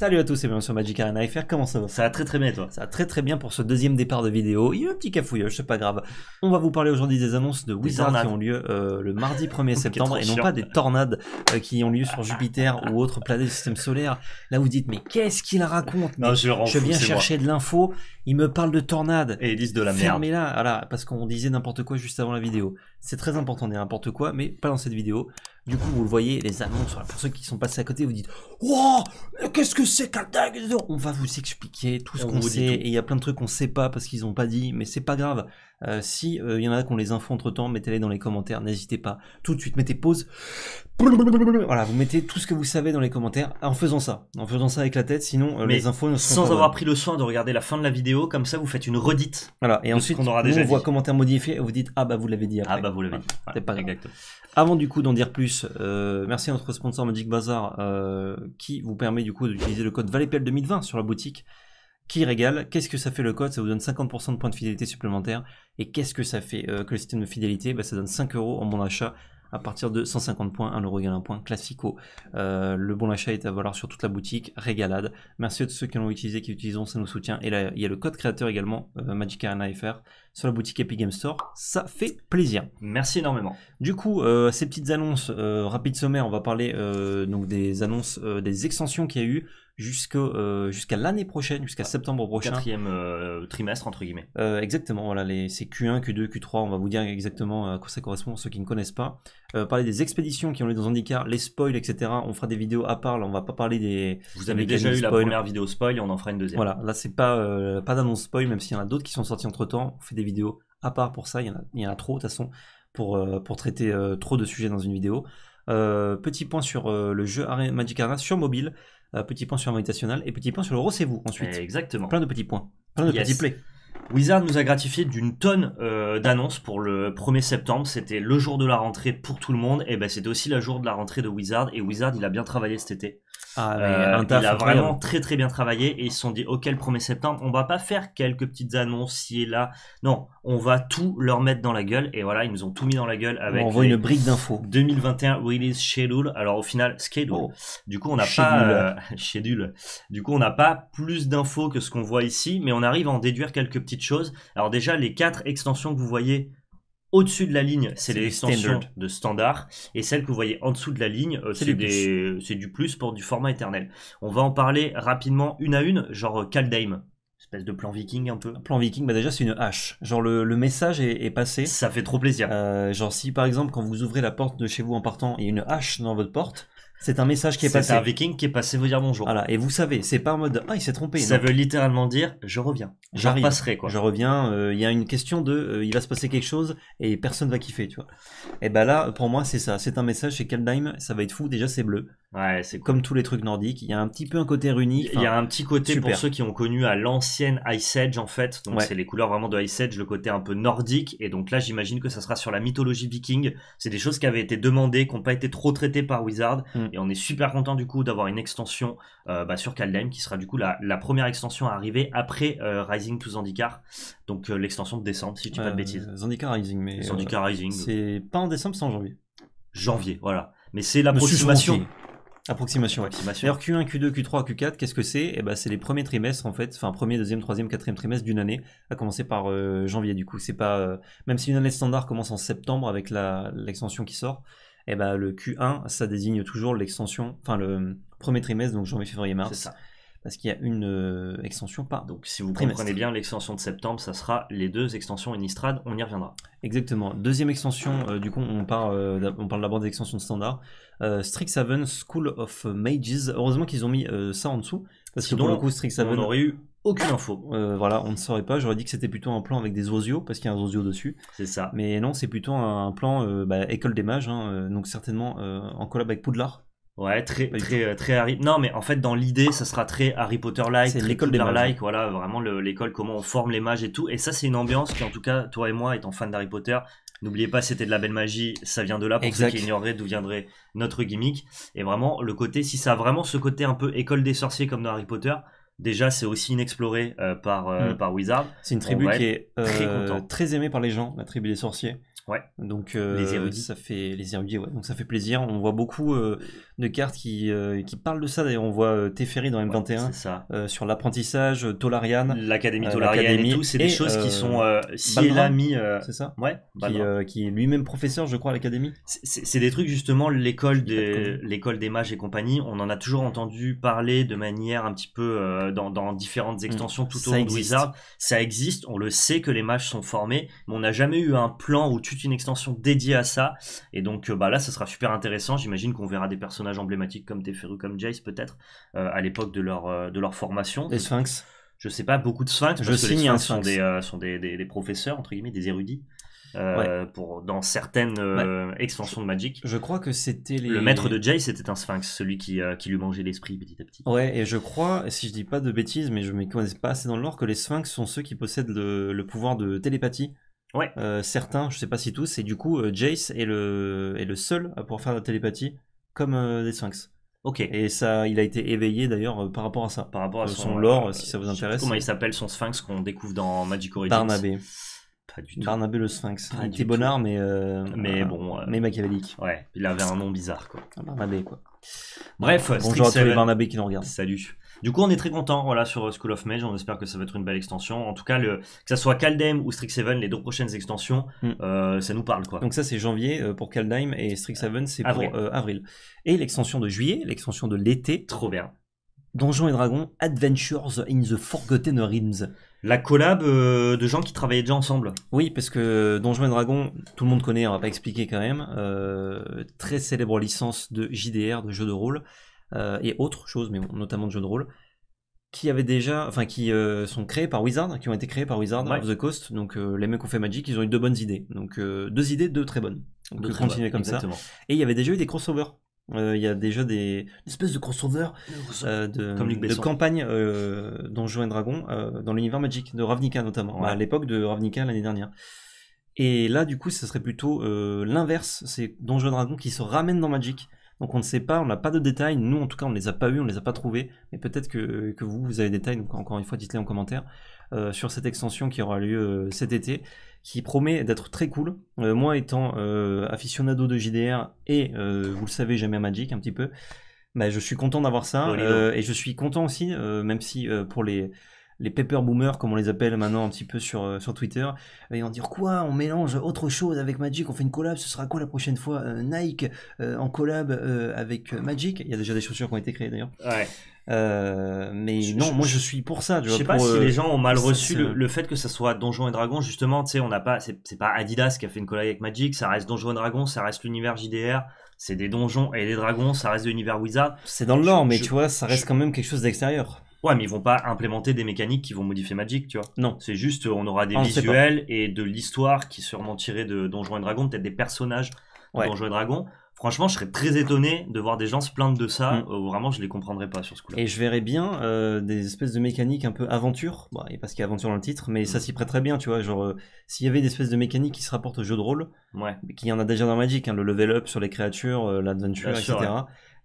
Salut à tous et bienvenue sur Magic Arena FR, comment ça va Ça va très très bien toi Ça va très très bien pour ce deuxième départ de vidéo, il y a eu un petit cafouillage, c'est pas grave. On va vous parler aujourd'hui des annonces de Wizards qui ont lieu euh, le mardi 1er septembre et non pas des tornades euh, qui ont lieu sur Jupiter ou autre planète du système solaire. Là vous dites mais qu'est-ce qu'il raconte Je, viens chercher de l'info il me parle de tornade. Et ils de la merde. Fermez-la, voilà, parce qu'on disait n'importe quoi juste avant la vidéo. C'est très important de n'importe quoi, mais pas dans cette vidéo. Du coup, vous le voyez, les annonces, pour ceux qui sont passés à côté, vous dites Wow, qu'est-ce que c'est qu'un tag ?» On va vous expliquer tout ce qu'on sait, et il y a plein de trucs qu'on sait pas parce qu'ils n'ont pas dit, mais c'est pas grave. Euh, si il euh, y en a qui ont les infos entre temps, mettez-les dans les commentaires, n'hésitez pas. Tout de suite, mettez pause. Voilà, vous mettez tout ce que vous savez dans les commentaires en faisant ça, en faisant ça avec la tête, sinon euh, les infos ne sans avoir pris le soin de regarder la fin de la vidéo, comme ça vous faites une redite. Voilà, et ensuite on, aura déjà on voit commentaire modifié et vous dites ah bah vous l'avez dit ah, après. Ah bah vous l'avez dit. pas exactement. Avant du coup d'en dire plus, merci à notre sponsor Magic Bazaar qui vous permet du coup d'utiliser le code VALEPL2020 sur la boutique qui régale. Qu'est-ce que ça fait le code Ça vous donne 50% de points de fidélité supplémentaires. Et qu'est-ce que ça fait euh, que le système de fidélité bah, Ça donne 5 euros en bon achat à partir de 150 points, 1 euro gagne un point, classico. Euh, le bon achat est à valoir sur toute la boutique, régalade. Merci à tous ceux qui l'ont utilisé, qui l'utilisent, ça nous soutient. Et là, il y a le code créateur également, euh, Magic Arena FR, sur la boutique Epic Game Store. Ça fait plaisir. Merci énormément. Du coup, ces petites annonces, rapides rapide sommaire, on va parler donc des annonces, des extensions qu'il y a eu. Euh, jusqu'à l'année prochaine, jusqu'à ah, septembre prochain. Quatrième euh, trimestre, entre guillemets. Euh, exactement, voilà, c'est Q1, Q2, Q3, on va vous dire exactement à quoi ça correspond, ceux qui ne connaissent pas. parler des expéditions qui ont lieu dans handicap les spoils, etc. On fera des vidéos à part, là, on va pas parler des. Vous avez déjà eu la première vidéo spoil et on en fera une deuxième. Voilà, là, c'est pas, pas d'annonce spoil, même s'il y en a d'autres qui sont sortis entre temps. On fait des vidéos à part pour ça, il y en a, il y en a trop, de toute façon, pour, pour traiter trop de sujets dans une vidéo. petit point sur le jeu Magic Arena sur mobile. Euh, petit point sur l'invitationnel et petit point sur l'euro, c'est vous ensuite. Exactement. Plein de petits points, plein de petits plays. Wizard nous a gratifié d'une tonne euh, d'annonces pour le 1er septembre. C'était le jour de la rentrée pour tout le monde. Et eh ben c'était aussi le jour de la rentrée de Wizard. Et Wizard, il a bien travaillé cet été. Ah, euh, il a vraiment très très bien travaillé et ils se sont dit ok le 1er septembre on va pas faire quelques petites annonces ici et là non on va tout leur mettre dans la gueule et voilà ils nous ont tout mis dans la gueule avec on envoie une brique d'infos 2021 release schedule alors au final schedule oh. du coup on n'a pas euh, schedule du coup on n'a pas plus d'infos que ce qu'on voit ici mais on arrive à en déduire quelques petites choses alors déjà les quatre extensions que vous voyez au-dessus de la ligne, c'est les de standard, et celle que vous voyez en dessous de la ligne, euh, c'est du, plus pour du format éternel. On va en parler rapidement une à une, genre euh, Kaldheim. Espèce de plan viking un peu. Plan viking, bah, déjà c'est une hache. Genre le, message est, passé. Ça fait trop plaisir. Euh, genre si par exemple quand vous ouvrez la porte de chez vous en partant, il y a une hache dans votre porte, c'est un message qui est, passé. C'est un viking qui est passé vous dire bonjour. Voilà, et vous savez, c'est pas en mode ah il s'est trompé. Ça veut littéralement dire je reviens, je passerai. »« quoi. Je reviens. Euh, il y a une question de euh, il va se passer quelque chose et personne va kiffer, tu vois. Et ben là, pour moi c'est ça, c'est un message chez Kaldheim, ça va être fou. Déjà c'est bleu. Ouais, c'est comme tous les trucs nordiques. Il y a un petit peu un côté runique. Il y a un petit côté pour ceux qui ont connu à l'ancienne Ice Age en fait. Donc c'est les couleurs vraiment de Ice Age, le côté un peu nordique. Et donc là j'imagine que ça sera sur la mythologie viking. C'est des choses qui avaient été demandées, qui n'ont pas été trop traitées par Wizard. Mm. Et on est super content du coup d'avoir une extension euh, bah, sur Kaldheim qui sera du coup la, première extension à arriver après euh, Rising to Zandikar. Donc euh, l'extension de décembre, si tu dis pas de bêtises. Zandikar Rising, mais. C'est pas en décembre, c'est en janvier. Janvier, voilà. Mais c'est l'approximation. Approximation, Approximation. Alors Q1, Q2, Q3, Q4, qu'est-ce que c'est eh ben, C'est les premiers trimestres en fait, enfin premier, deuxième, troisième, quatrième trimestre d'une année, à commencer par janvier du coup. C'est pas Même si une année standard commence en septembre avec l'extension qui sort, eh ben, le Q1, ça désigne toujours l'extension, enfin le premier trimestre, donc janvier, février, mars. Ça. Parce qu'il y a une euh, extension par. Donc si vous comprenez bien, l'extension de septembre, ça sera les deux extensions Innistrad, on y reviendra. Exactement. Deuxième extension, euh, du coup, on, euh, on parle d'abord des extensions standards. Strixhaven School of Mages. Heureusement qu'ils ont mis ça en dessous, parce que pour le coup, on n'aurait eu aucune info. Euh, voilà, on ne saurait pas. J'aurais dit que c'était plutôt un plan avec des osios, parce qu'il y a un osio dessus. C'est ça. Mais non, c'est plutôt un, plan euh, bah, école des mages, hein, euh, donc certainement en collab avec Poudlard. Ouais, très, très, très Harry. Non, mais en fait, dans l'idée, ça sera très Harry Potter-like, très l'école des like voilà, vraiment l'école, comment on forme les mages et tout. Et ça, c'est une ambiance qui, en tout cas, toi et moi, étant fan d'Harry Potter, N'oubliez pas, c'était de la belle magie, ça vient de là, pour ceux qui ignoreraient d'où viendrait notre gimmick. Et vraiment, le côté, si ça a vraiment ce côté un peu école des sorciers comme dans Harry Potter, déjà c'est aussi inexploré euh, euh, mm. par, Wizard. C'est une tribu qui est euh, très, aimée par les gens, la tribu des sorciers. Donc les euh, érudits. ça fait les Donc ça fait plaisir. On voit beaucoup euh, de cartes qui, euh, qui parlent de ça. D'ailleurs, on voit Teferi dans M21 ça. sur l'apprentissage, Tolarian, l'académie Tolarian et tout. C'est des choses qui sont si et c'est ça. Ouais. Qui, qui est lui-même professeur, je crois, à l'académie. C'est des trucs justement l'école des l'école des mages et compagnie. On en a toujours entendu parler de manière un petit peu dans, différentes mm. extensions tout au long de Wizard. Ça existe. On le sait que les mages sont formés, mais on n'a jamais eu un plan où tu une extension dédiée à ça. Et donc euh, bah, là, ça sera super intéressant. J'imagine qu'on verra des personnages emblématiques comme Teferu, comme Jace peut-être, euh, à l'époque de leur, euh, de leur formation. Les Sphinx je sais pas, beaucoup de sphinx, je que les sont, des, sont des, professeurs, entre guillemets, des érudits, pour, dans certaines extensions de Magic. Je crois que c'était Le maître de Jace c'était un sphinx, celui qui, qui lui mangeait l'esprit petit à petit. Ouais, et je crois, si je dis pas de bêtises, mais je ne connais pas assez dans le lore, que les sphinx sont ceux qui possèdent le pouvoir de télépathie. Ouais. Euh, certains, je sais pas si tous, et du coup, euh, Jace est le, est le seul à pouvoir faire de la télépathie comme euh, des sphinx. Ok. Et ça, il a été éveillé d'ailleurs par rapport à ça. Par rapport à son, lore, si ça vous intéresse. Comment il s'appelle son sphinx qu'on découvre dans Magic Origins Barnabé. Pas du tout. Barnabé le sphinx. il était bonnard, mais, mais bon. mais machiavélique. Ouais, il avait un nom bizarre, quoi. Barnabé, quoi. Bref, Bonjour à tous les Barnabé qui nous regardent. Salut. Du coup, on est très content voilà, sur euh, School of Mage. On espère que ça va être une belle extension. En tout cas, que ça soit Kaldheim ou Strixhaven, les deux prochaines extensions, mm. euh, ça nous parle. quoi. Donc, ça, c'est janvier euh, pour Kaldheim et Strixhaven, c'est pour avril. Et l'extension de juillet, l'extension de l'été. Trop bien. Donjons et Dragons Adventures in the Forgotten Realms. La collab de gens qui travaillaient déjà ensemble. Oui, parce que Donjons et Dragons, tout le monde connaît, on va pas expliquer quand même. très célèbre licence de JDR, de jeu de rôle. Euh, et autres choses, mais notamment de jeux de rôle, qui avaient déjà, enfin qui euh, sont créés par Wizard, qui ont été créés par Wizard of the Coast. Donc euh, les mecs ont fait Magic, ils ont eu deux bonnes idées. Donc deux idées, deux très bonnes. Donc continuer comme ça. Et il y avait déjà eu des crossovers. Il y a déjà des, espèces de crossovers de, campagne Donjons et Dragons dans l'univers Magic, de Ravnica notamment, à l'époque de Ravnica l'année dernière. Et là, du coup, ce serait plutôt l'inverse. C'est Donjons et Dragons qui se ramène dans Magic donc on ne sait pas, on n'a pas de détails. Nous, en tout cas, on ne les a pas eus, on ne les a pas trouvés. Mais peut-être que, vous, vous avez des détails. Donc encore une fois, dites-les en commentaire euh, sur cette extension qui aura lieu euh, cet été, qui promet d'être très cool. Euh, moi, étant aficionado de JDR et vous le savez, j'aime Magic un petit peu. Bah, je suis content d'avoir ça et je suis content aussi, même si pour les les Pepper boomers, comme on les appelle maintenant un petit peu sur, euh, sur Twitter, et euh, dire quoi On mélange autre chose avec Magic, on fait une collab, ce sera quoi la prochaine fois euh, Nike en collab avec Magic Il y a déjà des chaussures qui ont été créées d'ailleurs. Ouais. mais non, moi je suis pour ça. je sais pas si les gens ont mal reçu le, fait que ça soit Donjons et Dragons. Justement, tu sais, on n'a pas, c'est pas Adidas qui a fait une collab avec Magic. Ça reste Donjons et Dragons, ça reste l'univers JDR. C'est des donjons et des dragons, ça reste l'univers Wizard. C'est dans le lore, mais tu vois, ça reste quand même quelque chose d'extérieur. Ouais, mais ils vont pas implémenter des mécaniques qui vont modifier Magic, tu vois. Non. C'est juste, euh, on aura des ah, visuels et de l'histoire qui seront sûrement de Donjons et Dragons, peut-être des personnages de Donjons et Dragons. Franchement, je serais très étonné de voir des gens se plaindre de ça. Mm. Euh, vraiment, je les comprendrais pas sur ce coup-là. Et je verrais bien euh, des espèces de mécaniques un peu aventure. Bon, il n'y a pas ce qu'il y a aventure dans le titre, mais ça mm. s'y prêterait bien, tu vois. Genre, euh, s'il y avait des espèces de mécaniques qui se rapportent au jeu de rôle, ouais. qu'il y en a déjà dans Magic, hein, le level up sur les créatures, l'aventure, l'adventure, etc.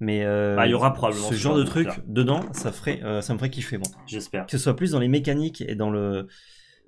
Mais bah, y aura probablement ce genre de truc dedans, ça, ferait, ça me ferait kiffer. Bon. J'espère. Que ce soit plus dans les mécaniques et dans le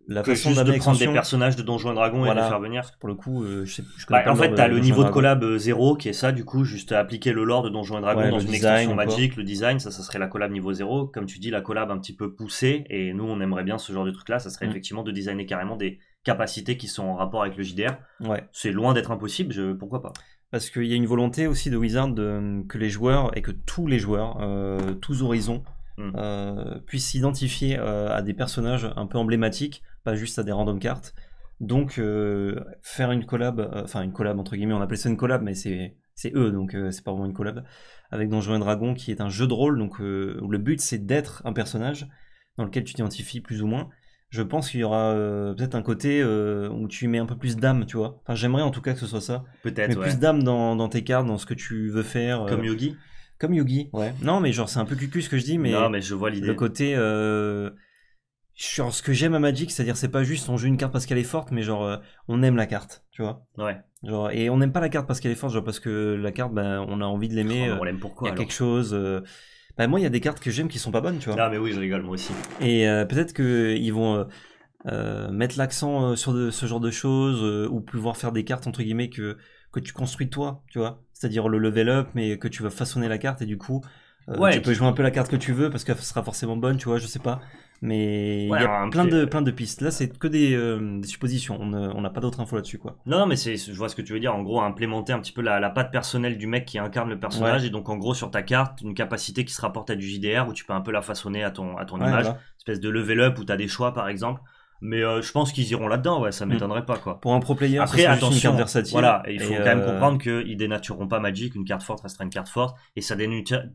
la façon juste de prendre des personnages de Donjons et Dragons et de les faire venir. Pour le coup, euh, je sais, bah, en fait, t'as le niveau de collab 0 euh, qui est ça, du coup, juste appliquer le lore de Donjons et Dragons dans une extension magique, le design, ça, ça serait la collab niveau 0. Comme tu dis, la collab un petit peu poussée, et nous, on aimerait bien ce genre de truc-là, ça serait mm. effectivement de designer carrément des capacités qui sont en rapport avec le JDR. Ouais. C'est loin d'être impossible, je, pourquoi pas Parce qu'il y a une volonté aussi de Wizard que les joueurs, et que tous les joueurs, euh, tous horizons, Hmm. Euh, puissent s'identifier euh, à des personnages un peu emblématiques, pas juste à des random cartes. Donc euh, faire une collab, enfin une collab entre guillemets, on appelait ça une collab, mais c'est eux, donc c'est pas vraiment une collab, avec Donjons et Dragons, qui est un jeu de rôle, donc le but c'est d'être un personnage dans lequel tu t'identifies plus ou moins. Je pense qu'il y aura peut-être un côté où tu mets un peu plus d'âme, tu vois. Enfin, j'aimerais en tout cas que ce soit ça. Peut-être. plus d'âme dans, tes cartes, dans ce que tu veux faire. Comme Yogi comme Yugi, ouais. Non, mais genre, c'est un peu cucu ce que je dis, mais. Non, mais je vois l'idée. Le côté. genre, euh, ce que j'aime à Magic, c'est-à-dire, c'est pas juste on joue une carte parce qu'elle est forte, mais genre, euh, on aime la carte, tu vois. Ouais. Genre, et on n'aime pas la carte parce qu'elle est forte, genre, parce que la carte, ben, on a envie de l'aimer. Oh, euh, on l'aime pourquoi Il y a quelque chose. Ben moi, il y a des cartes que j'aime qui sont pas bonnes, tu vois. Ah, mais oui, je rigole, moi aussi. Et peut-être qu'ils vont. mettre l'accent sur de, ce genre de choses ou pouvoir faire des cartes entre guillemets que que tu construis toi, tu vois. C'est-à-dire le level up, mais que tu vas façonner la carte et du coup, euh, tu peux jouer un peu la carte que tu veux parce qu'elle sera forcément bonne, tu vois, je sais pas. Mais il y a plein de, plein de pistes. Là, c'est que des, euh, suppositions. On euh, n'a pas d'autres infos là-dessus, quoi. Non, mais c'est, je vois ce que tu veux dire. En gros, implémenter un petit peu la, patte personnelle du mec qui incarne le personnage. Et donc, en gros, sur ta carte, une capacité qui se rapporte à du JDR où tu peux un peu la façonner à ton, à ton image. Espèce de level up où tu as des choix, par exemple. Mais euh, je pense qu'ils iront là-dedans, ouais, ça mm. m'étonnerait pas quoi. Pour un pro player, après attention, une carte voilà, il faut quand même euh, comprendre qu'ils dénatureront pas Magic, une carte forte restera une carte forte, et ça,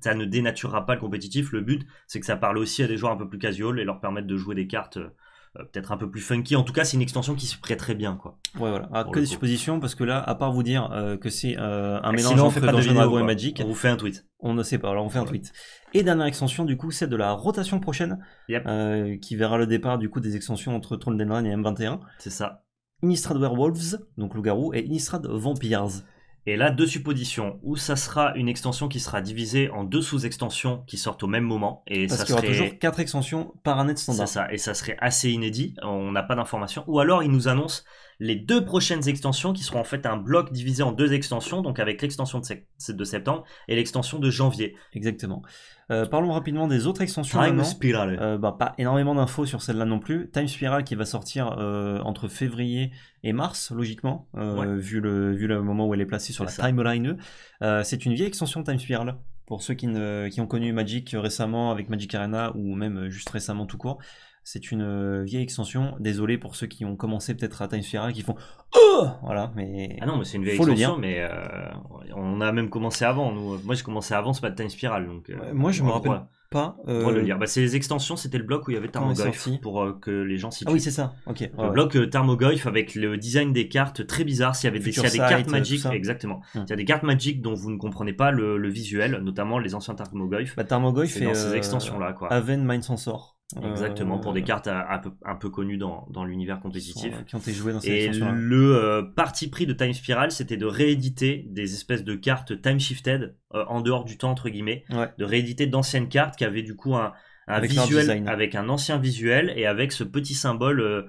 ça ne dénaturera pas le compétitif. Le but, c'est que ça parle aussi à des joueurs un peu plus casual et leur permettre de jouer des cartes euh, euh, peut-être un peu plus funky. En tout cas, c'est une extension qui se prête très bien, quoi. Ouais, voilà. Ah, que des suppositions, parce que là, à part vous dire euh, que c'est euh, un eh, mélange entre fait et Magic, on vous fait un tweet. On ne sait pas. Alors, on fait un tweet. Et dernière extension, du coup, c'est de la rotation prochaine, qui verra le départ du coup des extensions entre Troll et M21. C'est ça. Innistrad Werewolves, donc loup-garou, et Innistrad Vampires. Et là, deux suppositions. Ou ça sera une extension qui sera divisée en deux sous-extensions qui sortent au même moment. Et Parce ça qu'il y aura toujours quatre extensions par année de standard. C'est ça, et ça serait assez inédit. On n'a pas d'informations. Ou alors, il nous annonce les deux prochaines extensions qui seront en fait un bloc divisé en deux extensions, donc avec l'extension de, septembre et l'extension de janvier. Exactement. Euh, parlons rapidement des autres extensions. Time Spiral. Euh, bah, pas énormément d'infos sur celle-là non plus. Time Spiral qui va sortir euh, entre février et mars, logiquement, vu, le, vu le moment où elle est placée sur la timeline. c'est une vieille extension Time Spiral. Pour ceux qui, ne, qui ont connu Magic récemment avec Magic Arena ou même juste récemment tout court, c'est une euh, vieille extension. Désolé pour ceux qui ont commencé peut-être à Time Spiral qui font oh voilà, mais ah non, mais c'est une vieille extension, mais euh, on a même commencé avant. Nous. Euh, moi, j'ai commencé avant, c'est pas de Time Spiral, donc. moi, je me rappelle pas. Pour le lire. Bah, c'est les extensions, c'était le bloc où il y avait Tarmogoyf pour que les gens s'y. Ah oui, c'est ça. Ok. le bloc Tarmogoyf avec le design des cartes très bizarre. S'il y avait des, des cartes magiques, exactement. Il hum. S'il y a des cartes magiques dont vous ne comprenez pas le, visuel, notamment les anciens Tarmogoyf. Bah, dans ces extensions là, quoi. Aven Mind Sensor. Exactement, pour des euh, cartes un peu, connues dans, dans l'univers compétitif. Euh, qui ont été jouées dans Et le euh, parti pris de Time Spiral, c'était de rééditer des espèces de cartes time shifted, en dehors du temps, entre guillemets, de rééditer d'anciennes cartes qui avaient du coup un, un visuel avec un ancien visuel et avec ce petit symbole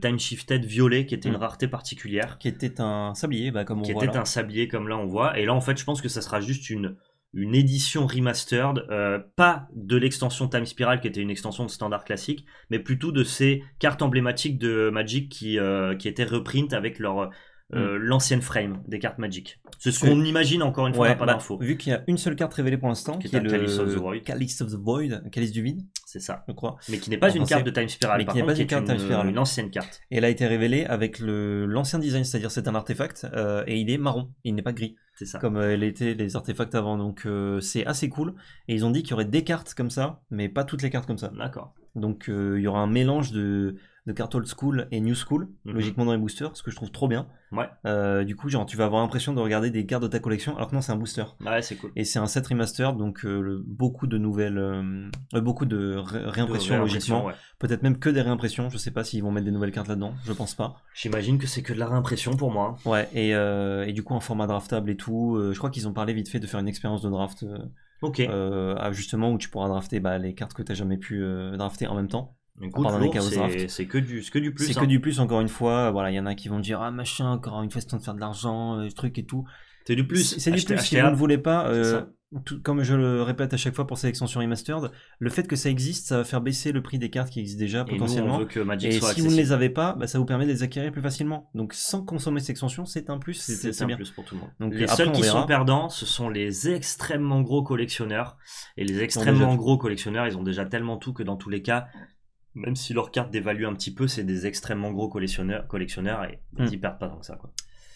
time shifted violet qui était une mm. rareté particulière qui était un sablier bah, comme on qui était un sablier comme là on voit et là en fait je pense que ça sera juste une une édition remastered, euh, pas de l'extension Time Spiral qui était une extension de standard classique, mais plutôt de ces cartes emblématiques de Magic qui, euh, qui étaient reprintes avec leur, euh, hmm. l'ancienne frame des cartes Magic. C'est ce qu'on imagine encore une fois, pas bah, Vu qu'il y a une seule carte révélée pour l'instant, qui, est, le Calice of the Void, Calice, du vide. C'est ça, je crois. Mais qui n'est pas une carte de Time Spiral, qui n'est pas une carte Time Spiral. Une ancienne carte. elle a été révélée avec l'ancien design, c'est-à-dire c'est un artefact euh, et il est marron, il n'est pas gris. C'est ça. Comme euh, elle était les artefacts avant, donc c'est assez cool. Et ils ont dit qu'il y aurait des cartes comme ça, mais pas toutes les cartes comme ça. D'accord. Donc il y aura un mélange de de cartes old school et new school, mhm. logiquement dans les boosters, ce que je trouve trop bien. Ouais. Euh, du coup, genre, tu vas avoir l'impression de regarder des cartes de ta collection, alors que non, c'est un booster. c'est cool. Et c'est un set remaster, donc euh, beaucoup de nouvelles, euh, beaucoup de réimpressions, logiquement. Peut-être même que des réimpressions, je sais pas s'ils vont mettre des nouvelles cartes là-dedans, je pense pas. J'imagine que c'est que de la réimpression pour moi. Hein. Ouais, et, du coup, un format draftable et tout. je crois qu'ils ont parlé vite fait de faire une expérience de draft. ok. justement, où tu pourras drafter bah, les cartes que tu jamais pu drafter en même temps c'est que du, que du plus. C'est hein. que du plus, encore une fois. Voilà, il y en a qui vont dire Ah, machin, encore une façon de faire de l'argent, euh, truc et tout. C'est du plus. C'est du plus. Si vous ne voulez pas, euh, comme je le répète à chaque fois pour ces extensions remastered, le fait que ça existe, ça va faire baisser le prix des cartes qui existent déjà potentiellement. et si vous ne les avez pas, bah, ça vous permet de les acquérir plus facilement. Donc sans consommer cette extension, c'est un plus. C'est un plus pour tout le monde. Donc, les seuls qui sont perdants, ce sont les extrêmement gros collectionneurs. Et les extrêmement gros collectionneurs, ils ont déjà tellement tout que dans tous les cas, même si leur carte dévalue un petit peu, c'est des extrêmement gros collectionneurs, et hmm. ils n'y perdent pas tant que ça.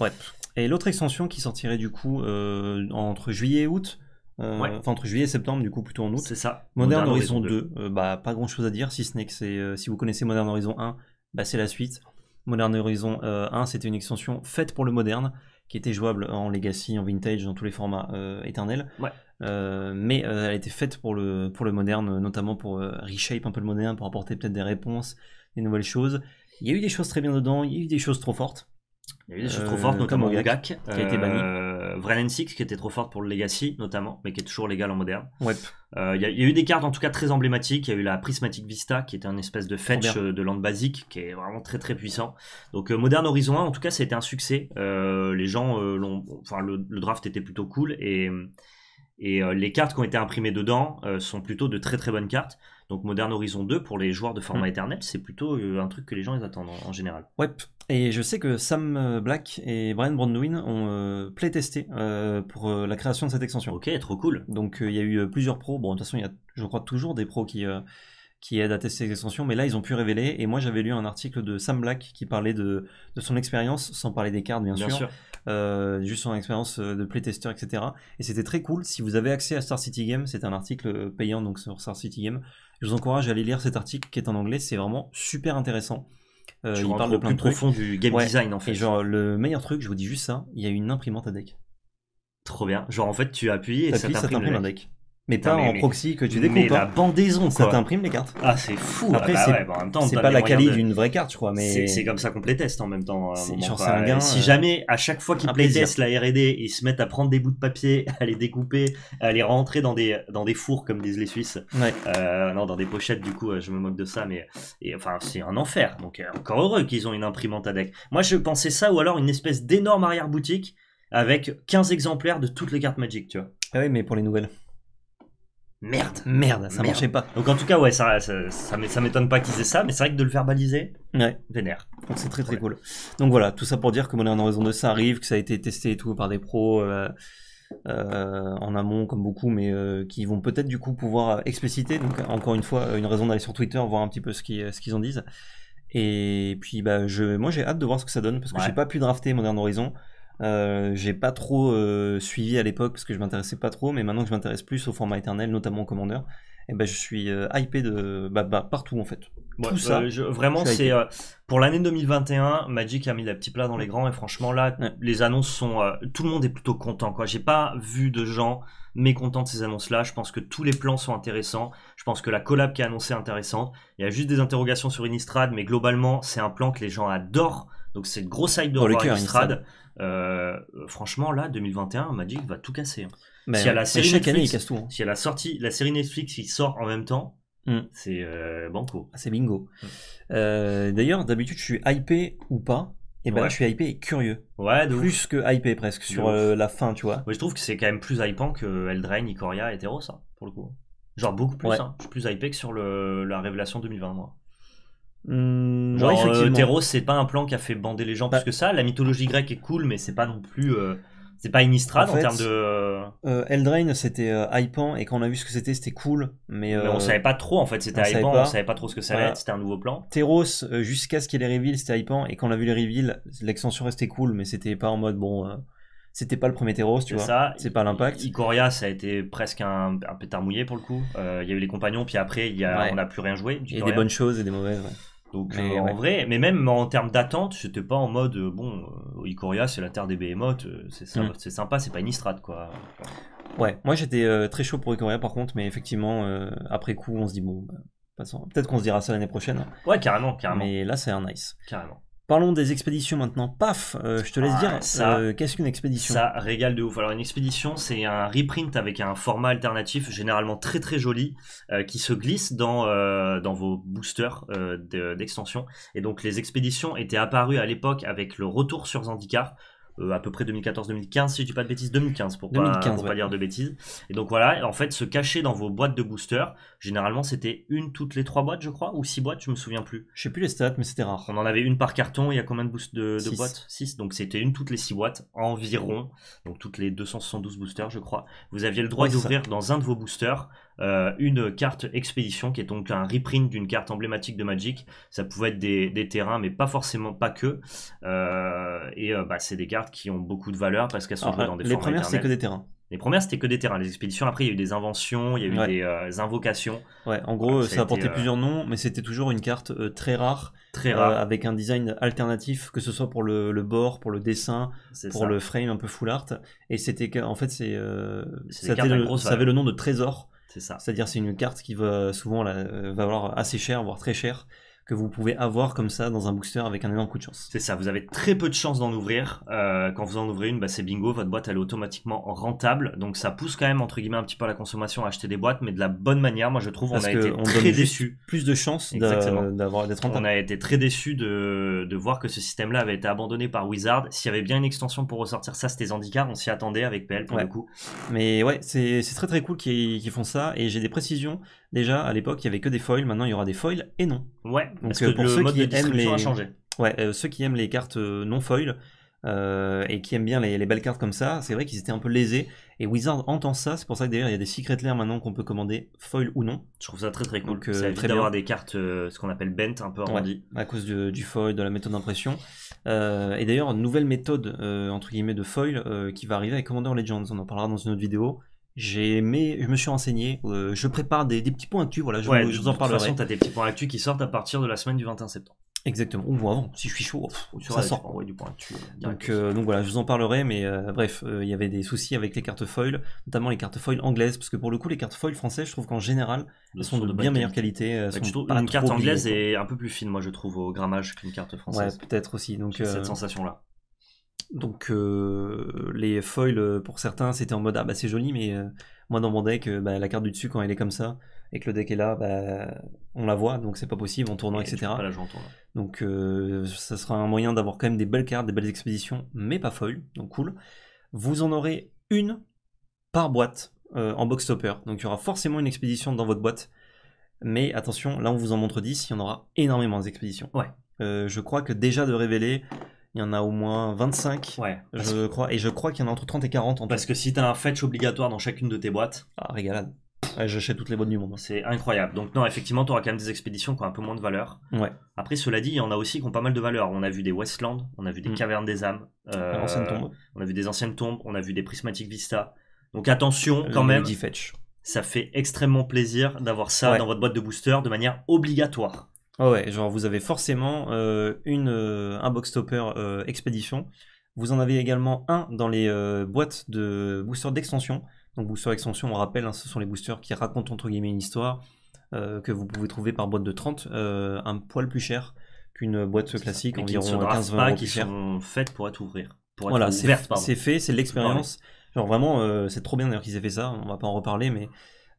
Ouais. Et l'autre extension qui sortirait du coup euh, entre juillet et août, euh, entre juillet et septembre du coup plutôt en août. C'est ça. Modern, Horizon, 2, euh, bah pas grand chose à dire si ce n'est que c'est si vous connaissez Modern Horizon 1, bah, c'est la suite. Modern Horizon 1, c'était une extension faite pour le moderne qui était jouable en legacy, en vintage, dans tous les formats éternels. Ouais. Euh, mais euh, elle a été faite pour le, pour le moderne, notamment pour euh, reshape un peu le moderne, pour apporter peut-être des réponses, des nouvelles choses. Il y a eu des choses très bien dedans, il y a eu des choses trop fortes. Il y a eu des choses trop fortes, notamment Gak, qui a été banni. 6, qui était trop forte pour le Legacy, notamment, mais qui est toujours légal en moderne. Ouais. Il y, a eu des cartes en tout cas très emblématiques. Il y a eu la Prismatic Vista, qui était un espèce de fetch de land basique, qui est vraiment très très puissant. Donc Modern Horizon 1, en tout cas, ça a été un succès. les gens l'ont. Enfin, le draft était plutôt cool et. Et euh, les cartes qui ont été imprimées dedans euh, sont plutôt de très très bonnes cartes. Donc Modern Horizon 2 pour les joueurs de format Ethernet, mm. c'est plutôt euh, un truc que les gens attendent en, général. Ouais. Et je sais que Sam Black et Brian Brandwin ont playtesté pour la création de cette extension. Ok, trop cool. Donc il y a eu plusieurs pros. Bon, de toute façon, il y a, je crois, toujours des pros qui, qui aident à tester ces extensions, mais là, ils ont pu révéler. Et moi, j'avais lu un article de Sam Black qui parlait de, son expérience, sans parler des cartes, bien, bien sûr, euh, juste son expérience euh, de playtester, etc. Et c'était très cool. Si vous avez accès à Star City Game, c'est un article euh, payant donc sur Star City Game. Je vous encourage à aller lire cet article qui est en anglais. C'est vraiment super intéressant. Euh, il parle de plein plus profond du game design en fait. genre le meilleur truc, je vous dis juste ça, il y a une imprimante à deck. Trop bien. Genre en fait tu appuies et ça t'imprime un deck mais pas en proxy que tu découpes. Mais la hein. bandaison, ça t'imprime les cartes. Ah, c'est fou. Après, bah c'est bah, pas la qualité d'une vraie carte, je crois. Mais c'est comme ça qu'on playtest en même temps. si euh, jamais à chaque fois qu'ils playtestent la R&D, ils se mettent à prendre des bouts de papier, à les découper, à les rentrer dans des dans des fours comme disent les Suisses. Ouais. Euh, non, dans des pochettes. Du coup, euh, je me moque de ça, mais et enfin, c'est un enfer. Donc euh, encore heureux qu'ils ont une imprimante à deck. Moi, je pensais ça ou alors une espèce d'énorme arrière boutique avec 15 exemplaires de toutes les cartes Magic, tu vois. Ah oui, mais pour les nouvelles. Merde. Merde, ça marchait pas. Donc en tout cas, ouais, ça, ça, ça, m'étonne pas qu'ils aient ça, mais c'est vrai que de le verbaliser, ouais. vénère. Donc c'est très très cool. Donc voilà, tout ça pour dire que Modern Horizon 2 ça arrive, que ça a été testé et tout par des pros euh, euh, en amont comme beaucoup, mais euh, qui vont peut-être du coup pouvoir expliciter. Donc encore une fois, une raison d'aller sur Twitter voir un petit peu ce qu'ils ce qu'ils en disent. Et puis bah je, moi j'ai hâte de voir ce que ça donne parce que j'ai pas pu drafter Modern Horizon. Euh, j'ai pas trop euh, suivi à l'époque parce que je m'intéressais pas trop, mais maintenant que je m'intéresse plus au format éternel, notamment au Commander, et eh ben je suis euh, hypé de bah, bah, partout en fait. Tout ça. vraiment, c'est pour l'année 2021, Magic a mis la petite plat dans les grands et franchement là, les annonces sont, tout le monde est plutôt content quoi. J'ai pas vu de gens mécontents de ces annonces là. Je pense que tous les plans sont intéressants. Je pense que la collab qui est annoncée est intéressante. Il y a juste des interrogations sur Inistrad, mais globalement, c'est un plan que les gens adorent. Donc cette grosse hype de oh, franchement, là, 2021, Magic va tout casser. Hein. Mais si a chaque année, il casse tout. Hein. Si la sortie, la série Netflix sort en même temps, hmm. c'est euh, banco. Ah, c'est bingo. Hmm. D'ailleurs, d'habitude, je suis hypé ou pas. Et ben je suis hypé et curieux. Ouais, Plus que hypé presque sur la fin, tu vois. mais je trouve que c'est quand même plus hypant que Eldraine, Ikoria et Teros, hein, pour le coup. Genre beaucoup plus. Je suis plus hypé que sur la révélation 2020, moi. Mmh, Genre, euh, Teros, c'est pas un plan qui a fait bander les gens plus parce bah que ça. La mythologie grecque est cool, mais c'est pas non plus. Euh, c'est pas Innistrad en, termes de. Euh, Eldrain c'était hypant, et quand on a vu ce que c'était, c'était cool. Mais, on savait pas trop en fait, c'était hypant, on savait pas trop ce que ça allait être, c'était un nouveau plan. Teros, jusqu'à ce qu'il y ait les reveals, c'était hypant, et quand on a vu les reveals, l'extension restait cool, mais c'était pas en mode bon c'était pas le premier Teros, tu vois. c'est pas l'impact. Icoria, ça a été presque un, un pétard mouillé pour le coup. Il y a eu les compagnons, puis après, y a, on plus rien joué. Il y a des bonnes choses et des mauvaises. Euh, en vrai, mais même en termes d'attente, j'étais pas en mode euh, bon, euh, Ikoria c'est la terre des behemoths, mm. c'est sympa, c'est pas une istrate quoi. Ouais, moi j'étais très chaud pour Ikoria par contre, mais effectivement après coup on se dit bon, bah, peut-être qu'on se dira ça l'année prochaine. Ouais, carrément, carrément. Mais là c'est un nice. Carrément. Parlons des expéditions maintenant. Paf, euh, je te laisse ah, dire, euh, qu'est-ce qu'une expédition Ça régale de ouf. Alors une expédition, c'est un reprint avec un format alternatif, généralement très très joli, euh, qui se glisse dans, dans vos boosters d'extension. Et donc les expéditions étaient apparues à l'époque avec le retour sur Zendikar, euh, à peu près 2014-2015, si je dis pas de bêtises, 2015 pour 2015, pas, pour dire de bêtises. Et donc voilà, en fait, se cacher dans vos boîtes de boosters, généralement c'était une toutes les trois boîtes, je crois, ou six boîtes, je me souviens plus. Je sais plus les stats, mais c'était rare. On en avait une par carton, il y a combien de, boost de, six. boîtes 6. Donc c'était une toutes les six boîtes, environ, donc toutes les 272 boosters, je crois. Vous aviez le droit d'ouvrir dans un de vos boosters euh, une carte expédition qui est donc un reprint d'une carte emblématique de Magic. Ça pouvait être des, des terrains, mais pas forcément pas que. Euh, et euh, bah, c'est des cartes qui ont beaucoup de valeur parce qu'elles sont jouées dans des Les premières, c'est que des terrains. Les premières, c'était que des terrains. Les expéditions, après, il y a eu des inventions, il y a eu des invocations. Ouais, en gros, ça, ça plusieurs noms, mais c'était toujours une carte très rare. Très rare. avec un design alternatif, que ce soit pour le, bord, pour le dessin, pour le frame un peu full art. Et c'était, en fait, c'est, ça, ça avait le nom de trésor. C'est ça. C'est-à-dire c'est une carte qui va souvent la, va euh, valoir assez cher, voire très cher, que vous pouvez avoir comme ça dans un booster avec un énorme coup de chance. C'est ça, vous avez très peu de chance d'en ouvrir. Euh, quand vous en ouvrez une, bah, c'est bingo, votre boîte elle est automatiquement rentable. Donc ça pousse quand même entre guillemets un petit peu à la consommation à acheter des boîtes, mais de la bonne manière. Moi je trouve on a été très déçus Plus de chances d'avoir d'être rentable. On a été très déçus de, voir que ce système-là avait été abandonné par Wizard. S'il y avait bien une extension pour ressortir ça, c'était Zandikar. On s'y attendait avec PL pour le coup. Mais ouais, c'est très très cool qu'ils font ça. Et j'ai des précisions. Déjà à l'époque il y avait que des foils, maintenant il y aura des foils et non. Ouais, donc Parce euh, que pour ceux qui aiment les... a Ouais, euh, ceux qui aiment les cartes euh, non foil et qui aiment bien les, les, belles cartes comme ça, c'est vrai qu'ils étaient un peu lésés. Et Wizard entend ça, c'est pour ça que il y a des secret lair maintenant qu'on peut commander foil ou non. Je trouve ça très très cool. que ça d'avoir des cartes ce qu'on appelle bent un peu en Ouais, à cause du, foil, de la méthode d'impression. et d'ailleurs, nouvelle méthode entre guillemets de foil qui va arriver avec Commander Legends. On en parlera dans une autre vidéo. J'ai aimé, je me suis renseigné, euh, je prépare des, des petits points actus, voilà, je, vous, en parlerai. De toute façon, tu as des petits points actus qui sortent à partir de la semaine du 21 septembre. Exactement, ou avant, si je suis chaud, ça, sort. Euh, donc, euh, donc, voilà, je vous en parlerai, mais bref, il y avait des soucis avec les cartes foil, notamment les cartes foil anglaises, parce que pour le coup, les cartes foil françaises, je trouve qu'en général, elles sont, de, bien meilleure qualité. Bah, une carte anglaise est un peu plus fine, moi, je trouve, au grammage qu'une carte française. Ouais, peut-être aussi. Donc, cette sensation-là. Donc euh, les foils, euh, pour certains, c'était en mode ah bah c'est joli, mais euh, moi dans mon deck, bah, la carte du dessus quand elle est comme ça et que le deck est là, bah, on la voit, donc c'est pas possible en tournant, etc. Donc ça sera un moyen d'avoir quand même des belles cartes, des belles expéditions, mais pas foils donc cool. Vous en aurez une par boîte en box stopper, donc il y aura forcément une expédition dans votre boîte. Mais attention, là on vous en montre 10, il y en aura énormément des expéditions. Ouais. je crois que déjà de révéler il y en a au moins 25, je crois, et je crois qu'il y en a entre 30 et 40 en Parce que si tu as un fetch obligatoire dans chacune de tes boîtes. Ah, régalade. J'achète toutes les boîtes du monde. Hein. C'est incroyable. Donc, non, effectivement, tu auras quand même des expéditions qui ont un peu moins de valeur. Ouais. Après, cela dit, il y en a aussi qui ont pas mal de valeur. On a vu des Westlands, on a vu des hmm. Cavernes des âmes, euh, on a vu des anciennes tombes, on a vu des prismatiques Vista. Donc, attention quand même. Fetch. Ça fait extrêmement plaisir d'avoir ça dans votre boîte de booster de manière obligatoire ouais, genre vous avez forcément euh, une, euh, un box stopper euh, expédition. Vous en avez également un dans les boîtes de boosters d'extension. Donc boosters d'extension, on rappelle, hein, ce sont les boosters qui racontent entre guillemets une histoire que vous pouvez trouver par boîte de 30, un poil plus cher qu'une boîte classique, environ 15-20 Qui sont faites pour être ouvrir. voilà, c'est fait, c'est l'expérience. Genre vraiment, c'est trop bien d'ailleurs qu'ils aient fait ça. On va pas en reparler, mais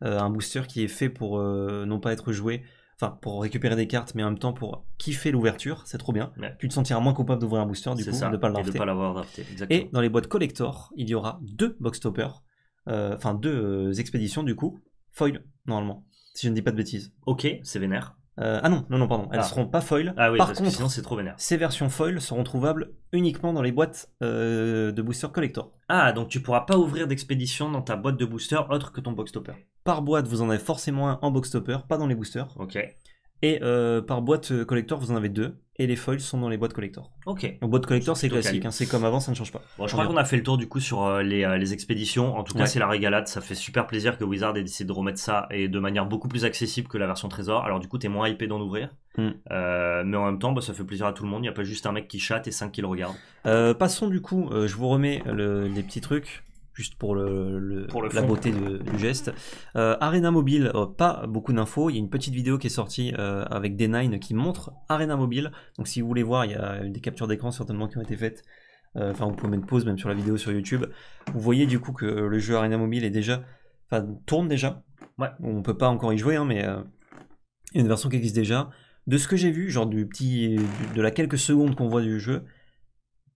un booster qui est fait pour non pas être joué enfin pour récupérer des cartes, mais en même temps pour kiffer l'ouverture, c'est trop bien. Tu te sentiras moins coupable d'ouvrir un booster du coup, de pas pas l'avoir Et dans les boîtes collector, il y aura deux box toppers, euh, enfin deux euh, expéditions du coup, foil normalement, si je ne dis pas de bêtises. Ok, c'est vénère. Euh, ah non, non, non, pardon, elles ne ah. seront pas foil. Ah oui, parce que sinon c'est trop vénère. Ces versions foil seront trouvables uniquement dans les boîtes euh, de booster collector. Ah, donc tu pourras pas ouvrir d'expédition dans ta boîte de booster autre que ton box topper. Par boîte, vous en avez forcément un en box topper, pas dans les boosters. Ok. Et euh, par boîte euh, collector, vous en avez deux. Et les foils sont dans les boîtes collector. Ok. Donc boîte collector, c'est classique. Hein. c'est comme avant, ça ne change pas. Bon, je crois qu'on a fait le tour du coup sur euh, les, expéditions. En tout cas, c'est la régalade. Ça fait super plaisir que Wizard ait décidé de remettre ça et de manière beaucoup plus accessible que la version trésor. Alors du coup, t'es moins hypé d'en ouvrir. Hmm. mais en même temps, bah, ça fait plaisir à tout le monde. Il n'y a pas juste un mec qui chatte et cinq qui le regardent. passons du coup, je vous remets les petits trucs juste pour, la beauté du geste. Euh, Arena Mobile, oh, pas beaucoup d'infos. Il y a une petite vidéo qui est sortie euh, avec D9 qui montre Arena Mobile. Donc si vous voulez voir, il y a des captures d'écran certainement qui ont été faites. Euh, enfin, vous pouvez mettre pause même sur la vidéo sur YouTube. Vous voyez du coup que le jeu Arena Mobile est déjà, enfin, tourne déjà. Ouais. On peut pas encore y jouer, hein, mais il y a une version qui existe déjà. De ce que j'ai vu, genre du petit, de la quelques secondes qu'on voit du jeu,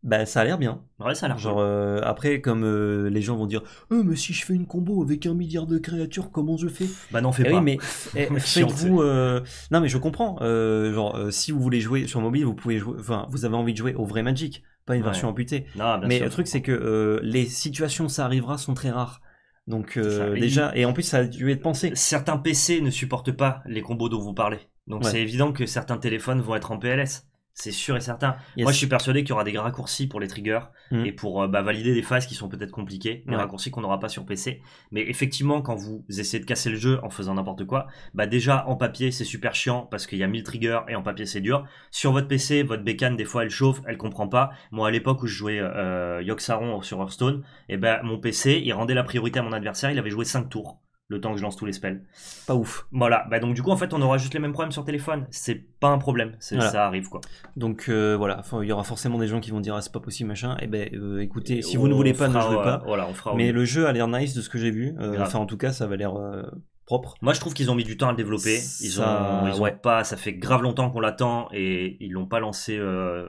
ben, ça a l'air bien. Ouais, ça a Genre, euh, après, comme euh, les gens vont dire euh, mais si je fais une combo avec un milliard de créatures, comment je fais Bah, n'en fais eh pas. Oui, mais eh, vous euh, Non, mais je comprends. genre, si vous voulez jouer sur mobile, vous pouvez jouer. Enfin, vous avez envie de jouer au vrai Magic, pas une version amputée. Non, mais le truc, c'est que les situations, ça arrivera, sont très rares. Donc, déjà, et en plus, ça a dû être pensé. Certains PC ne supportent pas les combos dont vous parlez. Donc, c'est évident que certains téléphones vont être en PLS. C'est sûr et certain. Moi, je suis persuadé qu'il y aura des raccourcis pour les triggers mm. et pour euh, bah, valider des phases qui sont peut-être compliquées, des raccourcis qu'on n'aura pas sur PC. Mais effectivement, quand vous essayez de casser le jeu en faisant n'importe quoi, bah déjà en papier, c'est super chiant parce qu'il y a 1000 triggers et en papier, c'est dur. Sur votre PC, votre bécane, des fois, elle chauffe, elle comprend pas. Moi, à l'époque où je jouais euh, Yoxaron sur Hearthstone, et eh ben, mon PC, il rendait la priorité à mon adversaire, il avait joué 5 tours le temps que je lance tous les spells. Pas ouf. Voilà, bah donc du coup en fait on aura juste les mêmes problèmes sur téléphone. C'est pas un problème, ça arrive quoi. Donc euh, voilà, il y aura forcément des gens qui vont dire ah, c'est pas possible machin. eh ben euh, écoutez, si vous ne voulez pas, ne jouez pas. Euh, Mais le jeu a l'air nice de ce que j'ai vu. enfin en tout cas ça va l'air propre. Moi je trouve qu'ils ont mis du temps à le développer. Ils ont, pas, ça fait grave longtemps qu'on l'attend et ils l'ont pas lancé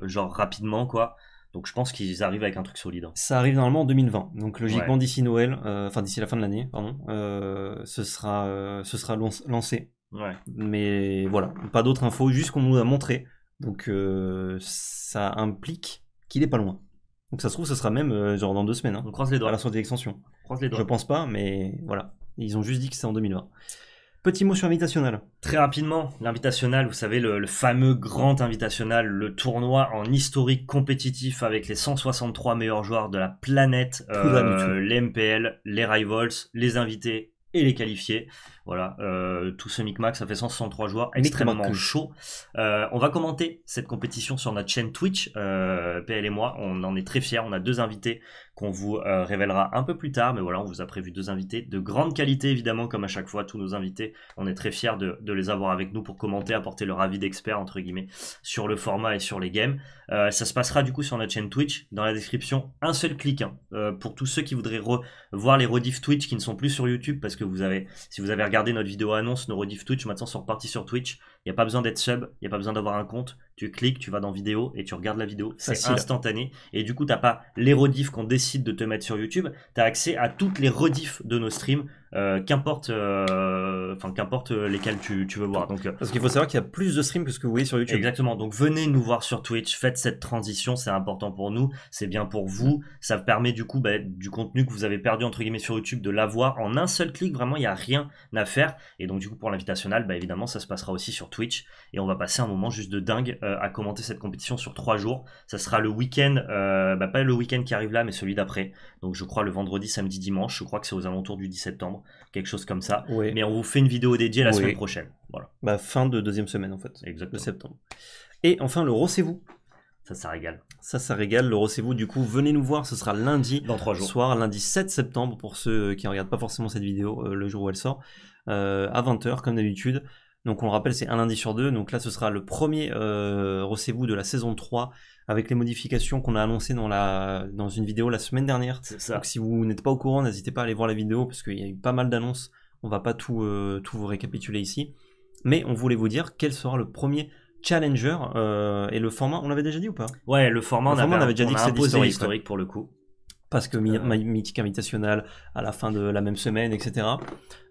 genre rapidement quoi. Donc je pense qu'ils arrivent avec un truc solide. Hein. Ça arrive normalement en 2020. Donc logiquement d'ici Noël, euh, enfin d'ici la fin de l'année, euh, ce sera, euh, ce sera lancé. Mais voilà, pas d'autres infos, juste qu'on nous a montré. Donc ça implique qu'il est pas loin. Donc ça se trouve, ce sera même genre dans deux semaines. Hein. On croise les doigts. À la sortie d'extension. Je pense pas, mais voilà. Ils ont juste dit que c'est en 2020. Petit mot sur l'invitational. Très rapidement, l'invitational, vous savez, le, fameux grand invitational, le tournoi en historique compétitif avec les 163 meilleurs joueurs de la planète, euh, les MPL, les Rivals, les invités et les qualifiés. Voilà, euh, tout ce micmac, ça fait 163 joueurs, extrêmement chaud. Euh, on va commenter cette compétition sur notre chaîne Twitch, euh, PL et moi. On en est très fiers. On a deux invités qu'on vous révélera un peu plus tard. Mais voilà, on vous a prévu deux invités de grande qualité, évidemment, comme à chaque fois, tous nos invités. On est très fiers de, les avoir avec nous pour commenter, apporter leur avis d'expert, entre guillemets, sur le format et sur les games. ça se passera du coup sur notre chaîne Twitch. Dans la description, un seul clic hein. pour tous ceux qui voudraient revoir les rediffs Twitch qui ne sont plus sur YouTube parce que vous avez, si vous avez regardé Regardez notre vidéo annonce, nos rediff Twitch, maintenant sont repartis sur Twitch. Il n'y a pas besoin d'être sub, il n'y a pas besoin d'avoir un compte. Tu cliques, tu vas dans vidéo et tu regardes la vidéo. C'est instantané. Et du coup, tu n'as pas les rediffs qu'on décide de te mettre sur YouTube. Tu as accès à toutes les rediffs de nos streams, euh, qu'importe euh, enfin qu'importe euh, lesquels tu, tu, veux voir. Donc, Parce qu'il faut savoir qu'il y a plus de streams que ce que vous voyez sur YouTube. Exactement. Donc venez nous voir sur Twitch, faites cette transition, c'est important pour nous, c'est bien pour vous. Ça permet du coup bah, du contenu que vous avez perdu entre guillemets sur YouTube de l'avoir en un seul clic. Vraiment, il n'y a rien à faire. Et donc, du coup, pour l'invitationnel bah, évidemment, ça se passera aussi sur Twitch. Et on va passer un moment juste de dingue euh, à commenter cette compétition sur trois jours. Ça sera le week-end, euh, bah, pas le week-end qui arrive là, mais celui d'après. Donc je crois le vendredi, samedi, dimanche. Je crois que c'est aux alentours du 10 septembre, quelque chose comme ça. Mais on vous fait une vidéo dédiée la semaine prochaine. Voilà. Bah, fin de deuxième semaine en fait, Exactement. septembre. Et enfin le Rossez-vous. Ça, ça régale. Ça, ça régale. Le recevez-vous, du coup, venez nous voir. Ce sera lundi. Dans trois jours. Soir, lundi 7 septembre, pour ceux qui ne regardent pas forcément cette vidéo euh, le jour où elle sort. à 20h, comme d'habitude. Donc on le rappelle, c'est un lundi sur deux. Donc là, ce sera le premier euh, vous de la saison 3 avec les modifications qu'on a annoncées dans, la, dans une vidéo la semaine dernière. Ça. Donc si vous n'êtes pas au courant, n'hésitez pas à aller voir la vidéo parce qu'il y a eu pas mal d'annonces. On va pas tout, euh, tout vous récapituler ici. Mais on voulait vous dire quel sera le premier challenger euh, et le format. On l'avait déjà dit ou pas Ouais, le format, on, avait, déjà dit que c'était historique, historique pour le coup parce que euh. Mythique Invitational à la fin de la même semaine, etc.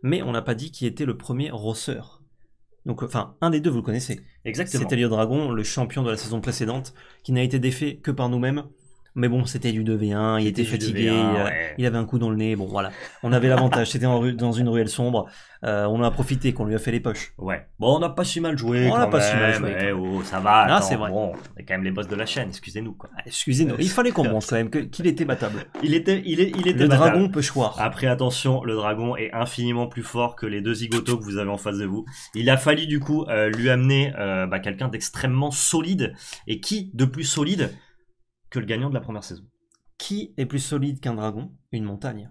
Mais on n'a pas dit qui était le premier rosseur. Donc, enfin, un des deux, vous le connaissez. Exactement. C'était Elio Dragon, le champion de la saison précédente, qui n'a été défait que par nous-mêmes mais bon, c'était du 2v1, il était, fatigué, euh, il avait un coup dans le nez, bon voilà. On avait l'avantage, c'était dans une ruelle sombre, euh, on en a profité qu'on lui a fait les poches. Ouais. Bon, on n'a pas si mal joué. On n'a pas si mal joué. Ouais, eh, oh, ça va, non, ah, attends, vrai. bon, on est quand même les boss de la chaîne, excusez-nous ah, Excusez-nous, il fallait qu'on pense quand même qu'il était battable. Il était, il, est, il était Le dragon peut Après, attention, le dragon est infiniment plus fort que les deux zigotos que vous avez en face de vous. Il a fallu du coup euh, lui amener bah, quelqu'un d'extrêmement solide, et qui de plus solide que le gagnant de la première saison. Qui est plus solide qu'un dragon Une montagne.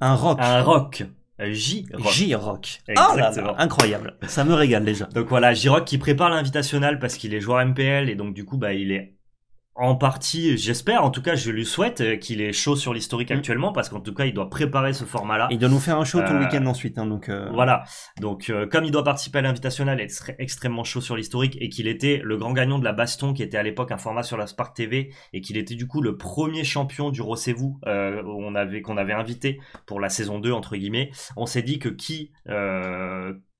Un roc. Un roc. J-Rock. J-Rock. Oh incroyable. Ça me régale déjà. Donc voilà, J-Rock qui prépare l'invitational parce qu'il est joueur MPL et donc du coup, bah, il est en partie, j'espère, en tout cas, je lui souhaite euh, qu'il est chaud sur l'historique mm. actuellement, parce qu'en tout cas, il doit préparer ce format-là. Il doit nous faire un show tout le euh, week-end ensuite, hein, donc. Euh, voilà. Donc, comme il doit participer à il serait extrêmement chaud sur l'historique et qu'il était le grand gagnant de la Baston, qui était à l'époque un format sur la Spark TV, et qu'il était du coup le premier champion du Rossez-vous on avait qu'on avait invité pour la saison 2 entre guillemets. On s'est dit que qui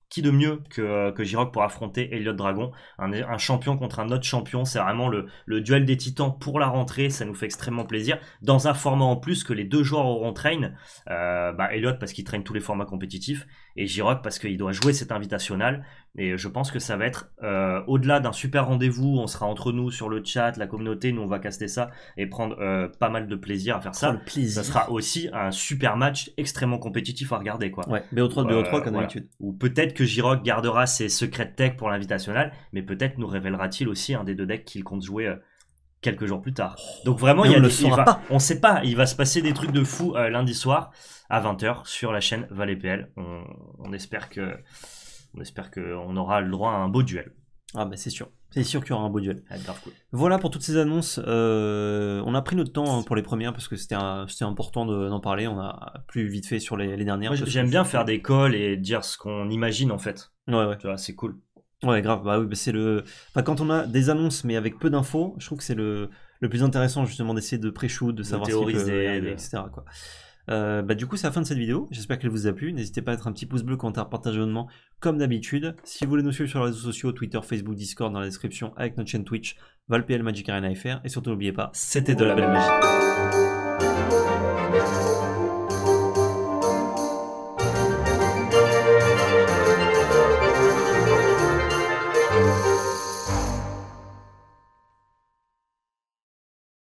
qui de mieux que, euh, que pour affronter Elliot Dragon, un, champion contre un autre champion, c'est vraiment le, duel des titans pour la rentrée, ça nous fait extrêmement plaisir, dans un format en plus que les deux joueurs auront train, euh, bah, Elliot parce qu'il traîne tous les formats compétitifs, et j parce qu'il doit jouer cet invitational et je pense que ça va être euh, au-delà d'un super rendez-vous. On sera entre nous sur le chat, la communauté. Nous, on va caster ça et prendre euh, pas mal de plaisir à faire ça. Ça sera aussi un super match extrêmement compétitif à regarder. Quoi. Ouais, BO3 de BO3 comme d'habitude. Ou peut-être que Jiroc gardera ses secrets tech pour l'invitational, mais peut-être nous révélera-t-il aussi un des deux decks qu'il compte jouer euh, quelques jours plus tard. Oh, Donc vraiment, il y a on ne on sait pas, il va se passer des trucs de fou lundi soir à 20h sur la chaîne Valet PL. on espère que on espère qu'on aura le droit à un beau duel. Ah bah c'est sûr. C'est sûr qu'il y aura un beau duel. Ah, voilà pour toutes ces annonces. Euh, on a pris notre temps hein, pour les premières parce que c'était important d'en parler. On a plus vite fait sur les, dernières. J'aime bien faire des calls et dire ce qu'on imagine en fait. Ouais, ouais. c'est cool. Ouais, grave. Bah oui, bah, c'est le. Enfin, quand on a des annonces mais avec peu d'infos, je trouve que c'est le, plus intéressant justement d'essayer de pré-shoot, de savoir si. théoriser, etc. Euh, bah, du coup, c'est la fin de cette vidéo. J'espère qu'elle vous a plu. N'hésitez pas à mettre un petit pouce bleu, commentaire, partage, abonnement, comme d'habitude. Si vous voulez nous suivre sur les réseaux sociaux, Twitter, Facebook, Discord, dans la description, avec notre chaîne Twitch, ValPL Magic Arena FR. Et surtout, n'oubliez pas, c'était de la belle magie.